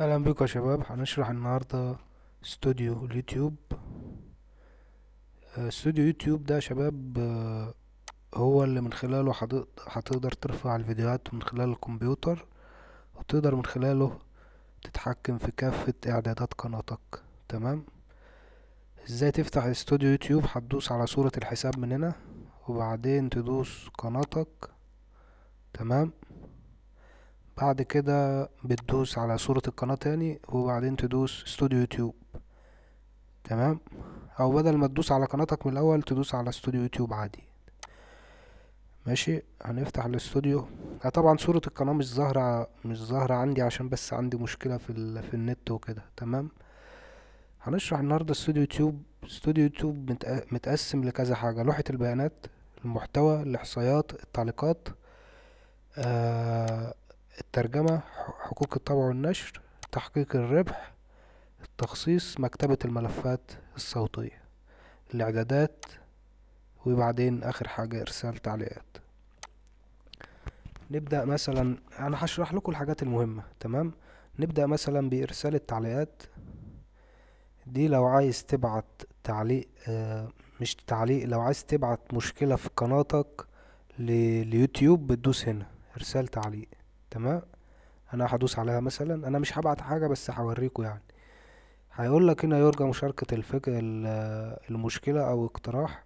اهلا بكم يا شباب هنشرح النهارده استوديو اليوتيوب آه، استوديو يوتيوب ده يا شباب آه، هو اللي من خلاله هتقدر ترفع الفيديوهات من خلال الكمبيوتر وتقدر من خلاله تتحكم في كافة اعدادات قناتك تمام ازاي تفتح استوديو يوتيوب هتدوس على صورة الحساب من هنا وبعدين تدوس قناتك تمام بعد كده بتدوس على صورة القناة تاني وبعدين تدوس استوديو يوتيوب تمام او بدل ما تدوس على قناتك من الاول تدوس على استوديو يوتيوب عادي ماشي هنفتح الاستوديو آه، طبعا صورة القناة مش ظاهرة مش ظاهرة عندي عشان بس عندي مشكلة في, ال... في النت وكده تمام هنشرح النهاردة استوديو يوتيوب استوديو يوتيوب متقسم لكذا حاجة لوحة البيانات المحتوى الاحصائيات التعليقات آه الترجمة حقوق الطبع والنشر تحقيق الربح التخصيص مكتبة الملفات الصوتية الإعدادات وبعدين آخر حاجة إرسال تعليقات نبدأ مثلا أنا هشرح لكم الحاجات المهمة تمام نبدأ مثلا بإرسال التعليقات دي لو عايز تبعت تعليق آه مش تعليق لو عايز تبعت مشكلة في قناتك ليوتيوب بتدوس هنا إرسال تعليق تمام انا هدوس عليها مثلا انا مش هبعت حاجه بس هوريكم يعني هيقول لك هنا يرجى مشاركه الفك... المشكله او اقتراح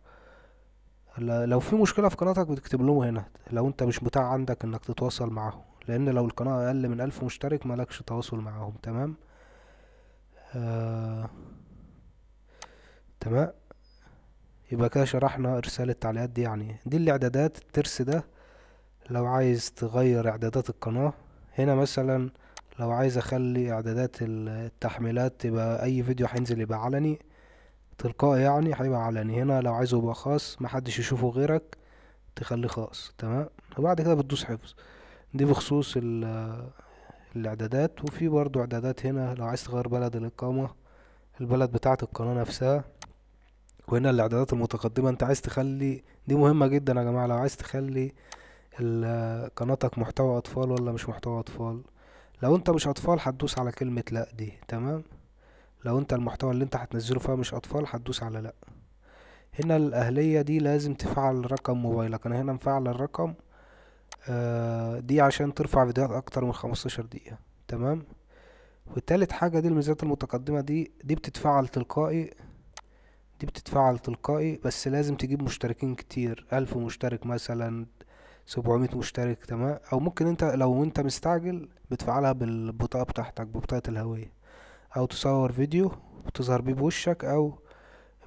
لو في مشكله في قناتك بتكتب لهم هنا لو انت مش متاح عندك انك تتواصل معاهم لان لو القناه اقل من ألف مشترك مالكش تواصل معاهم تمام آه... تمام يبقى كده شرحنا ارسال التعليقات دي يعني دي الاعدادات الترس ده لو عايز تغير اعدادات القناة هنا مثلا لو عايز اخلي اعدادات التحميلات تبقى اي فيديو هينزل يبقى علني تلقائي يعني هيبقى علني هنا لو عايزه يبقى خاص محدش يشوفه غيرك تخليه خاص تمام وبعد كده بتدوس حفظ دي بخصوص الاعدادات وفي برضو اعدادات هنا لو عايز تغير بلد الاقامة البلد بتاعة القناة نفسها وهنا الاعدادات المتقدمة انت عايز تخلي دي مهمة جدا يا جماعة لو عايز تخلي قناتك محتوى اطفال ولا مش محتوى اطفال لو انت مش اطفال هتدوس على كلمة لا دي تمام لو انت المحتوى اللي انت هتنزله فيها مش اطفال هتدوس على لا هنا الاهلية دي لازم تفعل رقم موبايلك انا هنا مفعل الرقم آه دي عشان ترفع فيديوهات اكتر من خمستاشر دقيقة تمام وتالت حاجة دي الميزات المتقدمة دي دي بتتفعل تلقائي دي بتتفعل تلقائي بس لازم تجيب مشتركين كتير ألف مشترك مثلا 700 مشترك تمام او ممكن انت لو انت مستعجل بتفعلها بالبطاقة بتاعتك ببطاقة الهوية او تصور فيديو بتظهر بيه بوشك او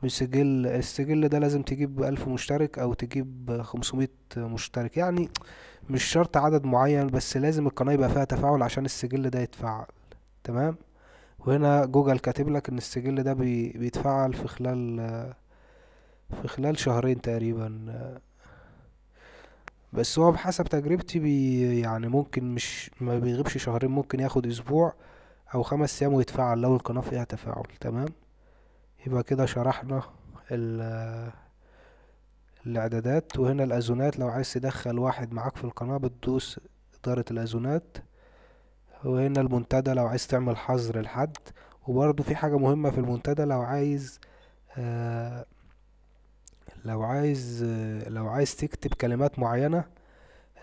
بسجل السجل ده لازم تجيب ألف مشترك او تجيب 500 مشترك يعني مش شرط عدد معين بس لازم القناة يبقى فيها تفاعل عشان السجل ده يتفعل تمام وهنا جوجل كاتب لك ان السجل ده بيتفعل في خلال في خلال شهرين تقريبا بس هو بحسب تجربتي بي يعني ممكن مش ما بيغيبش شهرين ممكن ياخد اسبوع او خمس ايام ويتفعل لو القناة فيها تفاعل تمام يبقى كده شرحنا الاعدادات وهنا الازونات لو عايز تدخل واحد معاك في القناة بتدوس ادارة الازونات وهنا المنتدى لو عايز تعمل حظر لحد وبرضو في حاجة مهمة في المنتدى لو عايز آه لو عايز لو عايز تكتب كلمات معينة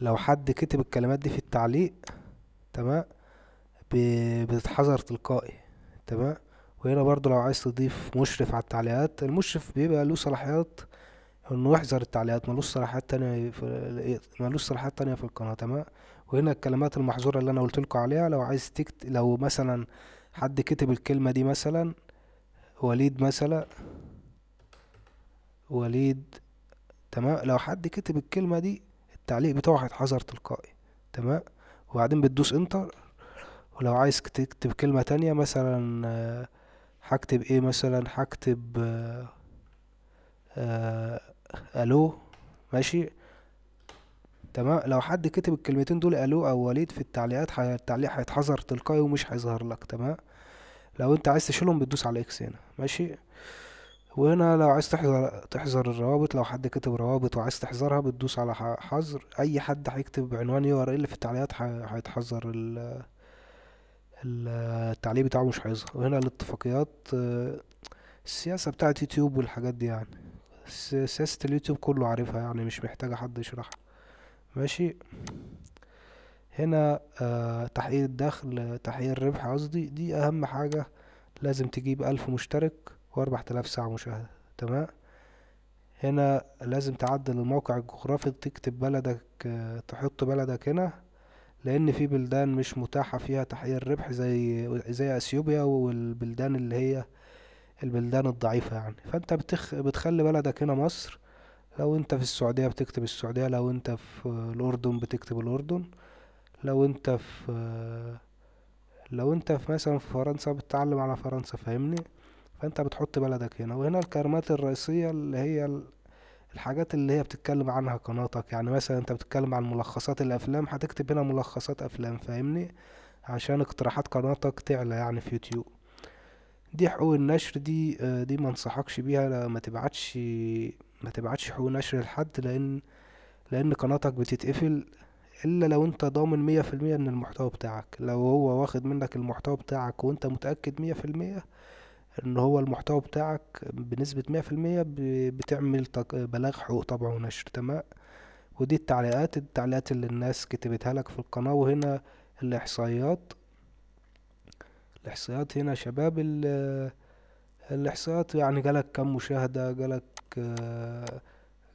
لو حد كتب الكلمات دي في التعليق تمام بتتحذر تلقائي تمام وهنا برضو لو عايز تضيف مشرف على التعليقات المشرف بيبقى له صلاحيات انه يحذر التعليقات ملوش صلاحيات تانية في ملوش صلاحيات تانية في القناة تمام وهنا الكلمات المحظورة اللي انا قلت عليها لو عايز تكت لو مثلا حد كتب الكلمة دي مثلا وليد مثلا وليد تمام لو حد كتب الكلمة دي التعليق بتاعه هيتحذر تلقائي تمام وبعدين بتدوس انتر ولو عايز تكتب كلمة تانية مثلا آه، هكتب ايه مثلا هكتب آه، آه، الو ماشي تمام لو حد كتب الكلمتين دول الو او وليد في التعليقات التعليق هيتحذر تلقائي ومش هيظهر لك تمام لو انت عايز تشيلهم بتدوس على اكس هنا ماشي وهنا لو عايز تحذر تحذر الروابط لو حد كتب روابط وعايز تحذرها بتدوس على حظر اي حد هيكتب عنوان يو ار إيه ال في التعليقات هيتحذر ال التعليق بتاعه مش هيظهر وهنا الاتفاقيات السياسة بتاعت يوتيوب والحاجات دي يعني سياسة اليوتيوب كله عارفها يعني مش محتاجة حد يشرحها ماشي هنا تحقيق الدخل تحقيق الربح قصدي دي اهم حاجة لازم تجيب ألف مشترك واربعة آلاف ساعة مشاهدة تمام هنا لازم تعدل الموقع الجغرافي تكتب بلدك تحط بلدك هنا لان في بلدان مش متاحة فيها تحقيق الربح زي زي اثيوبيا والبلدان اللي هي البلدان الضعيفة يعني فانت بتخ... بتخلي بلدك هنا مصر لو انت في السعودية بتكتب السعودية لو انت في الاردن بتكتب الاردن لو انت في لو انت في مثلا في فرنسا بتتعلم على فرنسا فاهمني فانت بتحط بلدك هنا وهنا الكلمات الرئيسية اللي هي الحاجات اللي هي بتتكلم عنها قناتك يعني مثلا انت بتتكلم عن ملخصات الافلام هتكتب هنا ملخصات افلام فاهمني عشان اقتراحات قناتك تعلى يعني في يوتيوب دي حقوق النشر دي آه، دي ما انصحكش بيها ما تبعتش ما تبعتش حقوق نشر لحد لان لان قناتك بتتقفل الا لو انت ضامن مية في المية من المحتوى بتاعك لو هو واخد منك المحتوى بتاعك وانت متأكد مية في المية ان هو المحتوى بتاعك بنسبة مية في المية بتعمل بلاغ حقوق طبع ونشر تمام ودي التعليقات التعليقات اللي الناس كتبتها لك في القناة وهنا الإحصائيات الإحصائيات هنا شباب الإحصائيات يعني جالك كم مشاهدة جالك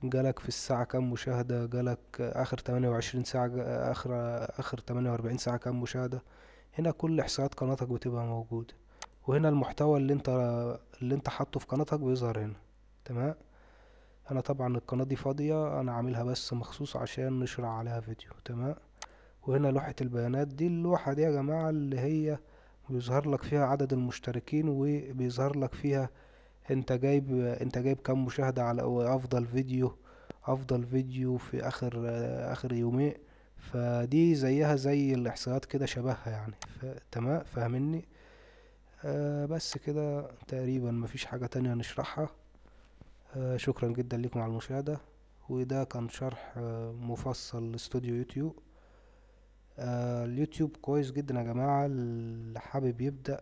جالك في الساعة كم مشاهدة جالك آخر تمانية وعشرين ساعة آخر آخر تمانية وأربعين ساعة كم مشاهدة هنا كل إحصائيات قناتك بتبقى موجودة وهنا المحتوى اللي انت اللي انت حاطه في قناتك بيظهر هنا تمام انا طبعا القناة دي فاضية انا عاملها بس مخصوص عشان نشرع عليها فيديو تمام وهنا لوحة البيانات دي اللوحة دي يا جماعة اللي هي بيظهر لك فيها عدد المشتركين وبيظهر لك فيها انت جايب انت جايب كام مشاهدة على افضل فيديو افضل فيديو في اخر اخر يومين فدي زيها زي الاحصائيات كده شبهها يعني تمام فاهمني آه بس كده تقريبا مفيش حاجة تانية نشرحها آه شكرا جدا لكم على المشاهدة وده كان شرح آه مفصل لاستوديو يوتيوب آه اليوتيوب كويس جدا يا جماعة اللي حابب يبدأ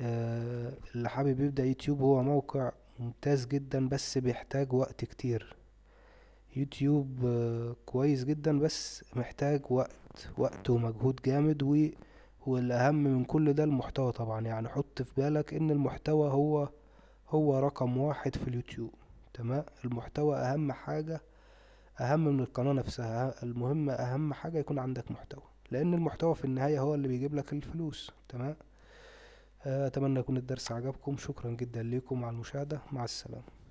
آه اللي حابب يبدأ يوتيوب هو موقع ممتاز جدا بس بيحتاج وقت كتير يوتيوب آه كويس جدا بس محتاج وقت وقت ومجهود جامد و والأهم من كل ده المحتوى طبعا يعني حط في بالك إن المحتوى هو هو رقم واحد في اليوتيوب تمام المحتوى أهم حاجة أهم من القناة نفسها المهم أهم حاجة يكون عندك محتوى لأن المحتوى في النهاية هو اللي بيجيب لك الفلوس تمام آه، أتمنى يكون الدرس عجبكم شكرا جدا ليكم على المشاهدة مع السلامة